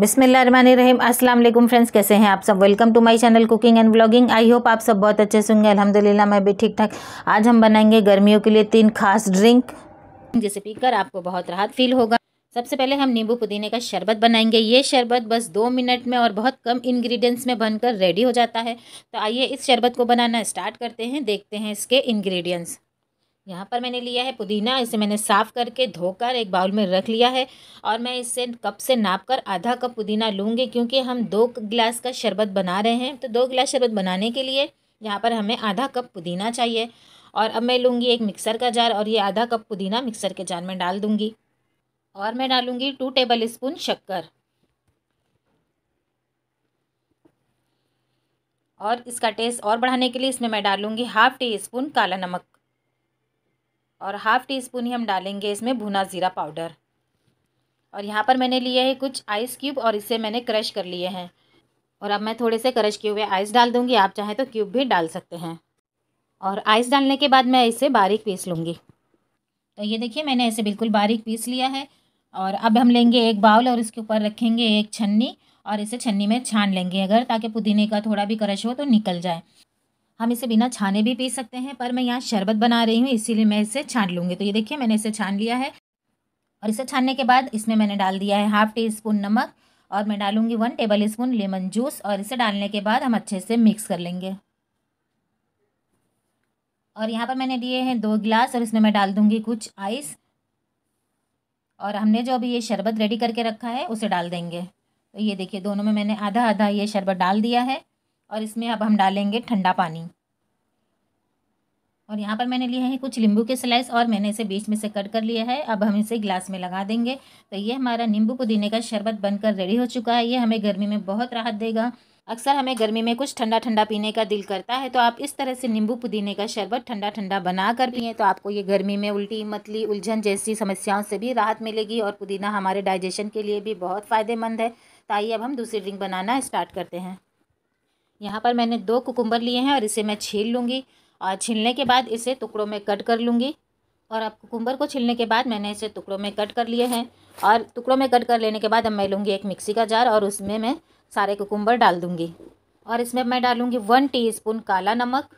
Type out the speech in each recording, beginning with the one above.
बिसमीम अस्सलाम असल फ्रेंड्स कैसे हैं आप सब welcome to my channel cooking and vlogging I hope आप सब बहुत अच्छे से अल्हम्दुलिल्लाह मैं भी ठीक ठाक आज हम बनाएंगे गर्मियों के लिए तीन खास ड्रिंक जिसे पीकर आपको बहुत राहत फील होगा सबसे पहले हम नींबू पुदीने का शरबत बनाएंगे ये शरबत बस दो मिनट में और बहुत कम इन्ग्रीडियंट्स में बनकर रेडी हो जाता है तो आइए इस शरबत को बनाना स्टार्ट करते हैं देखते हैं इसके इन्ग्रीडियंट्स यहाँ पर मैंने लिया है पुदीना इसे मैंने साफ़ करके धोकर एक बाउल में रख लिया है और मैं इसे कप से नाप कर आधा कप पुदीना लूँगी क्योंकि हम दो गिलास का शरबत बना रहे हैं तो दो गिलास शरबत बनाने के लिए यहाँ पर हमें आधा कप पुदीना चाहिए और अब मैं लूँगी एक मिक्सर का जार और ये आधा कप पुदीना मिक्सर के जार में डाल दूँगी और मैं डालूँगी टू टेबल स्पून शक्कर और इसका टेस्ट और बढ़ाने के लिए इसमें मैं डालूँगी हाफ़ टी स्पून काला नमक और हाफ़ टी स्पून ही हम डालेंगे इसमें भुना ज़ीरा पाउडर और यहाँ पर मैंने लिए है कुछ आइस क्यूब और इसे मैंने क्रश कर लिए हैं और अब मैं थोड़े से क्रश किए हुए आइस डाल दूँगी आप चाहें तो क्यूब भी डाल सकते हैं और आइस डालने के बाद मैं इसे बारीक पीस लूँगी तो ये देखिए मैंने इसे बिल्कुल बारीक पीस लिया है और अब हम लेंगे एक बाउल और इसके ऊपर रखेंगे एक छन्नी और इसे छन्नी में छान लेंगे अगर ताकि पुदीने का थोड़ा भी क्रश हो तो निकल जाए हम इसे बिना छाने भी पी सकते हैं पर मैं यहाँ शरबत बना रही हूँ इसीलिए मैं इसे छान लूँगी तो ये देखिए मैंने इसे छान लिया है और इसे छानने के बाद इसमें मैंने डाल दिया है हाफ़ टी स्पून नमक और मैं डालूँगी one tablespoon lemon juice और इसे डालने के बाद हम अच्छे से मिक्स कर लेंगे और यहाँ पर मैंने लिए हैं दो गिलास और इसमें मैं डाल दूँगी कुछ आइस और हमने जो अभी ये शरबत रेडी करके रखा है उसे डाल देंगे तो ये देखिए दोनों में मैंने आधा आधा ये शरबत डाल दिया है और इसमें अब हम डालेंगे ठंडा पानी और यहाँ पर मैंने लिए हैं कुछ नींबू के स्लाइस और मैंने इसे बीच में से कट कर लिया है अब हम इसे गिलास में लगा देंगे तो ये हमारा नींबू पुदीने का शरबत बनकर रेडी हो चुका है ये हमें गर्मी में बहुत राहत देगा अक्सर हमें गर्मी में कुछ ठंडा ठंडा पीने का दिल करता है तो आप इस तरह से नींबू पुदीने का शरबत ठंडा ठंडा बना कर पिए तो आपको ये गर्मी में उल्टी मतली उलझन जैसी समस्याओं से भी राहत मिलेगी और पुदीना हमारे डाइजेशन के लिए भी बहुत फ़ायदेमंद है तो आइए अब हम दूसरी ड्रिंक बनाना स्टार्ट करते हैं यहाँ पर मैंने दो कुकुम्बर लिए हैं और इसे मैं छील लूँगी और छीलने के बाद इसे टुकड़ों में कट कर लूँगी और अब कुकुम्बर को छीलने के बाद मैंने इसे टुकड़ों में कट कर लिए हैं और टुकड़ों में कट कर लेने के बाद अब मैं लूँगी एक मिक्सी का जार और उसमें मैं सारे कुकुम्बर डाल दूँगी और इसमें मैं डालूँगी वन टी काला नमक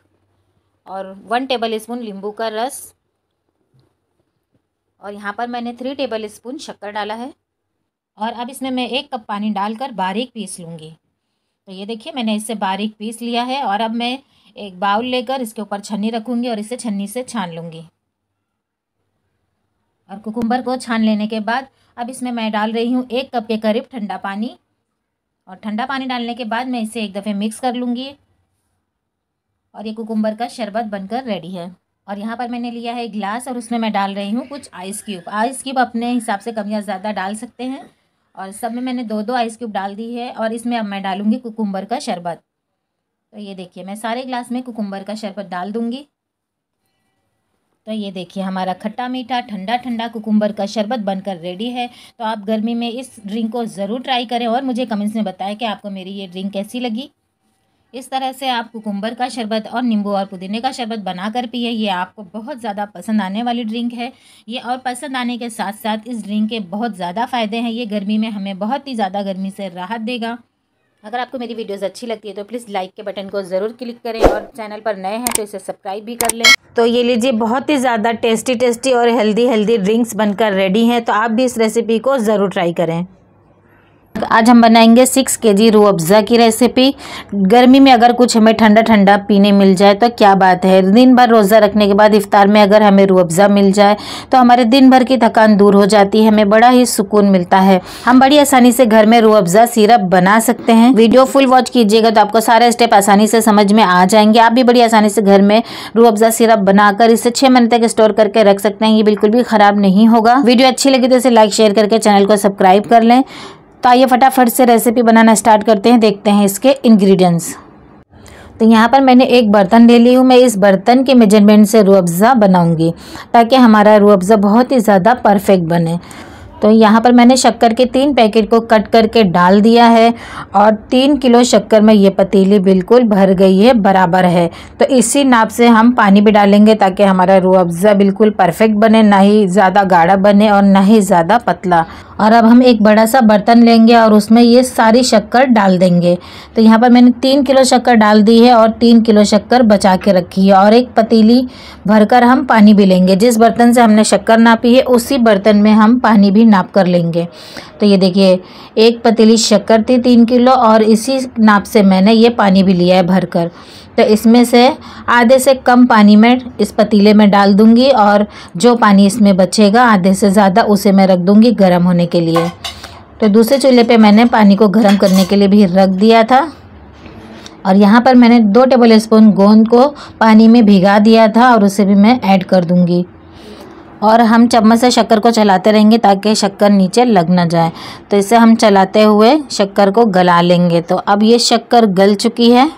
और वन टेबल स्पून नींबू का रस और यहाँ पर मैंने थ्री टेबल स्पून शक्कर डाला है और अब इसमें मैं एक कप पानी डालकर बारीक पीस लूँगी तो ये देखिए मैंने इसे बारीक पीस लिया है और अब मैं एक बाउल लेकर इसके ऊपर छन्नी रखूँगी और इसे छन्नी से छान लूँगी और कुकुम्बर को छान लेने के बाद अब इसमें मैं डाल रही हूँ एक कप के करीब ठंडा पानी और ठंडा पानी डालने के बाद मैं इसे एक दफ़े मिक्स कर लूँगी और ये कुकुम्बर का शरबत बनकर रेडी है और यहाँ पर मैंने लिया है एक गिलास और उसमें मैं डाल रही हूँ कुछ आइस क्यूब आइस क्यूब अपने हिसाब से कम या ज़्यादा डाल सकते हैं और सब में मैंने दो दो आइस क्यूब डाल दी है और इसमें अब मैं डालूँगी कुकुम्बर का शरबत तो ये देखिए मैं सारे ग्लास में कुकुम्बर का शरबत डाल दूँगी तो ये देखिए हमारा खट्टा मीठा ठंडा ठंडा कुकुम्बर का शरबत बनकर रेडी है तो आप गर्मी में इस ड्रिंक को ज़रूर ट्राई करें और मुझे कमेंट्स में बताएं कि आपको मेरी ये ड्रिंक कैसी लगी इस तरह से आप कुकुम्बर का शरबत और नींबू और पुदीने का शरबत बनाकर पिए ये आपको बहुत ज़्यादा पसंद आने वाली ड्रिंक है ये और पसंद आने के साथ साथ इस ड्रिंक के बहुत ज़्यादा फ़ायदे हैं ये गर्मी में हमें बहुत ही ज़्यादा गर्मी से राहत देगा अगर आपको मेरी वीडियोस अच्छी लगती है तो प्लीज़ लाइक के बटन को ज़रूर क्लिक करें और चैनल पर नए हैं तो इसे सब्सक्राइब भी कर लें तो ये लीजिए बहुत ही ज़्यादा टेस्टी टेस्टी और हेल्दी हेल्दी ड्रिंक्स बनकर रेडी हैं तो आप भी इस रेसिपी को ज़रूर ट्राई करें आज हम बनाएंगे सिक्स के जी रू अफ़ज़ा की रेसिपी गर्मी में अगर कुछ हमें ठंडा ठंडा पीने मिल जाए तो क्या बात है दिन भर रोज़ा रखने के बाद इफ़ार में अगर हमें रू अफ़ज़ा मिल जाए तो हमारे दिन भर की थकान दूर हो जाती है हमें बड़ा ही सुकून मिलता है हम बड़ी आसानी से घर में रू अफ़ज़ा सिरप बना सकते हैं वीडियो फुल वॉच कीजिएगा तो आपको सारे स्टेप आसानी से समझ में आ जाएंगे आप भी बड़ी आसानी से घर में रू अफ़ज़ा सिरप बनाकर इसे छः महीने तक स्टोर करके रख सकते हैं ये बिल्कुल भी ख़राब नहीं होगा वीडियो अच्छी लगी तो इसे लाइक शेयर करके चैनल को सब्सक्राइब कर लें तो आइए फटाफट से रेसिपी बनाना स्टार्ट करते हैं देखते हैं इसके इंग्रेडिएंट्स तो यहाँ पर मैंने एक बर्तन ले ली हूँ मैं इस बर्तन के मेजरमेंट से रूह अफ़ज़ा बनाऊँगी ताकि हमारा रूह अफ़ज़ा बहुत ही ज़्यादा परफेक्ट बने तो यहाँ पर मैंने शक्कर के तीन पैकेट को कट करके डाल दिया है और तीन किलो शक्कर में ये पतीली बिल्कुल भर गई है बराबर है तो इसी नाप से हम पानी भी डालेंगे ताकि हमारा रू अफ़ज़ा बिल्कुल परफेक्ट बने ना ही ज़्यादा गाढ़ा बने और ना ही ज़्यादा पतला और अब हम एक बड़ा सा बर्तन लेंगे और उसमें ये सारी शक्कर डाल देंगे तो यहाँ पर मैंने तीन किलो शक्कर डाल दी है और तीन किलो शक्कर बचा के रखी है और एक पतीली भरकर हम पानी भी लेंगे जिस बर्तन से हमने शक्कर नापी है उसी बर्तन में हम पानी भी नाप कर लेंगे तो ये देखिए एक पतीली शक्कर थी तीन किलो और इसी नाप से मैंने ये पानी भी लिया है भर कर तो इसमें से आधे से कम पानी मैं इस पतीले में डाल दूँगी और जो पानी इसमें बचेगा आधे से ज़्यादा उसे मैं रख दूँगी गर्म होने के लिए तो दूसरे चूल्हे पे मैंने पानी को गर्म करने के लिए भी रख दिया था और यहाँ पर मैंने दो टेबल स्पून गोंद को पानी में भिगा दिया था और उसे भी मैं ऐड कर दूँगी और हम चम्मच से शक्कर को चलाते रहेंगे ताकि शक्कर नीचे लग ना जाए तो इसे हम चलाते हुए शक्कर को गला लेंगे तो अब ये शक्कर गल चुकी है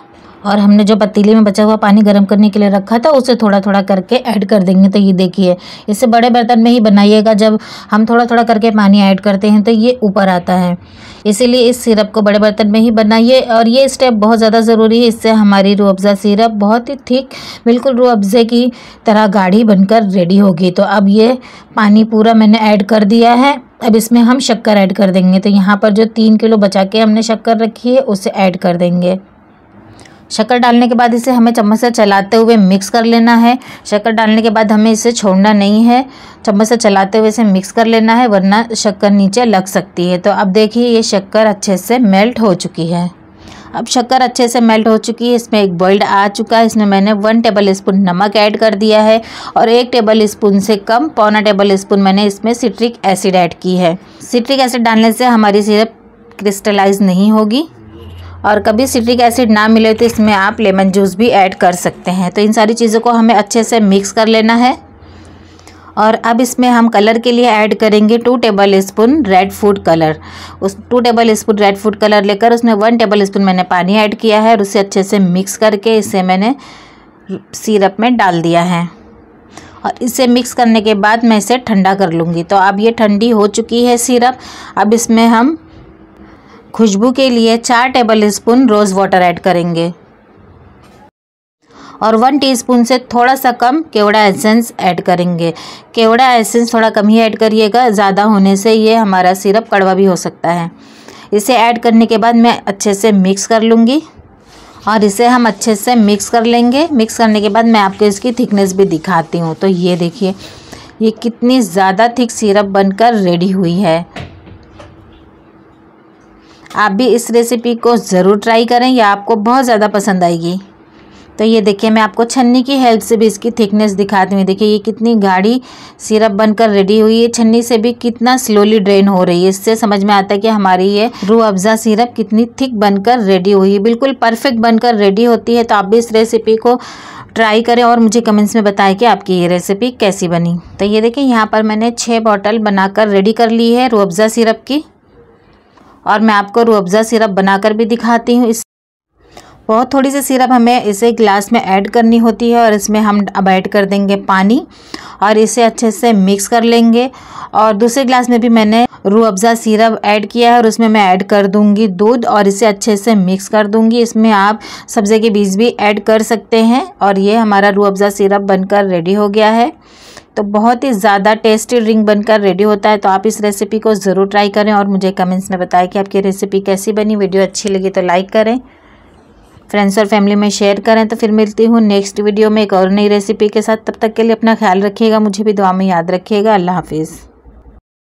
और हमने जो पतीले में बचा हुआ पानी गर्म करने के लिए रखा था उसे थोड़ा थोड़ा करके ऐड कर देंगे तो ये देखिए इसे बड़े बर्तन में ही बनाइएगा जब हम थोड़ा थोड़ा करके पानी ऐड करते हैं तो ये ऊपर आता है इसीलिए इस सिरप को बड़े बर्तन में ही बनाइए और ये स्टेप बहुत ज़्यादा ज़रूरी है इससे हमारी अफज़ा सिरप बहुत ही ठीक बिल्कुल अफज़े की तरह गाढ़ी बनकर रेडी होगी तो अब ये पानी पूरा मैंने ऐड कर दिया है अब इसमें हम शक्कर ऐड कर देंगे तो यहाँ पर जो तीन किलो बचा के हमने शक्कर रखी है उसे ऐड कर देंगे शक्कर डालने के बाद इसे हमें चम्मच से चलाते हुए मिक्स कर लेना है शक्कर डालने के बाद हमें इसे छोड़ना नहीं है चम्मच से चलाते हुए इसे मिक्स कर लेना है वरना शक्कर नीचे लग सकती है तो अब देखिए ये शक्कर अच्छे से मेल्ट हो चुकी है अब शक्कर अच्छे से मेल्ट हो चुकी है इसमें एक बॉइल्ड आ चुका है इसमें मैंने वन टेबल स्पून नमक ऐड कर दिया है और एक टेबल स्पून से कम पौना टेबल स्पून मैंने इसमें सिट्रिक एसिड ऐड की है सिट्रिक एसिड डालने से हमारी सिरप क्रिस्टलाइज नहीं होगी और कभी सिट्रिक एसिड ना मिले तो इसमें आप लेमन जूस भी ऐड कर सकते हैं तो इन सारी चीज़ों को हमें अच्छे से मिक्स कर लेना है और अब इसमें हम कलर के लिए ऐड करेंगे two tablespoon red food colour उस two tablespoon red food colour लेकर उसमें वन टेबल स्पून मैंने पानी ऐड किया है और उसे अच्छे से मिक्स करके इसे मैंने सिरप में डाल दिया है और इसे मिक्स करने के बाद मैं इसे ठंडा कर लूँगी तो अब ये ठंडी हो चुकी है सिरप अब इसमें हम खुशबू के लिए चार tablespoon rose water add करेंगे और वन टीस्पून से थोड़ा सा कम केवड़ा एसेंस ऐड करेंगे केवड़ा एसेंस थोड़ा कम ही ऐड करिएगा ज़्यादा होने से ये हमारा सिरप कड़वा भी हो सकता है इसे ऐड करने के बाद मैं अच्छे से मिक्स कर लूँगी और इसे हम अच्छे से मिक्स कर लेंगे मिक्स करने के बाद मैं आपको इसकी थिकनेस भी दिखाती हूँ तो ये देखिए ये कितनी ज़्यादा थिक सिरप बनकर रेडी हुई है आप भी इस रेसिपी को ज़रूर ट्राई करें यह आपको बहुत ज़्यादा पसंद आएगी तो ये देखिए मैं आपको छन्नी की हेल्प से भी इसकी थिकनेस दिखाती हूँ देखिए ये कितनी गाढ़ी सिरप बनकर रेडी हुई है छन्नी से भी कितना स्लोली ड्रेन हो रही है इससे समझ में आता है कि हमारी ये रू अफजा सिरप कितनी थिक बनकर रेडी हुई है बिल्कुल परफेक्ट बनकर रेडी होती है तो आप भी इस रेसिपी को ट्राई करें और मुझे कमेंट्स में बताएं कि आपकी ये रेसिपी कैसी बनी तो ये देखिए यहाँ पर मैंने छः बॉटल बनाकर रेडी कर ली है रू अफज़ा सिरप की और मैं आपको रूअफ़ज़ा सिरप बनाकर भी दिखाती हूँ इस बहुत थोड़ी सी सिरप हमें इसे गिलास में ऐड करनी होती है और इसमें हम अब ऐड कर देंगे पानी और इसे अच्छे से मिक्स कर लेंगे और दूसरे गिलास में भी मैंने रू अफ़ज़ा सिरप ऐड किया है और उसमें मैं ऐड कर दूंगी दूध और इसे अच्छे से मिक्स कर दूंगी इसमें आप सब्जी के बीज भी ऐड कर सकते हैं और ये हमारा रू अफ़ज़ा सिरप बनकर रेडी हो गया है तो बहुत ही ज़्यादा टेस्टी रिंग बनकर रेडी होता है तो आप इस रेसिपी को ज़रूर ट्राई करें और मुझे कमेंट्स में बताएं कि आपकी रेसिपी कैसी बनी वीडियो अच्छी लगी तो लाइक करें फ्रेंड्स और फैमिली में शेयर करें तो फिर मिलती हूँ नेक्स्ट वीडियो में एक और नई रेसिपी के साथ तब तक के लिए अपना ख्याल रखिएगा मुझे भी दुआ में याद रखिएगा अल्लाह हाफिज़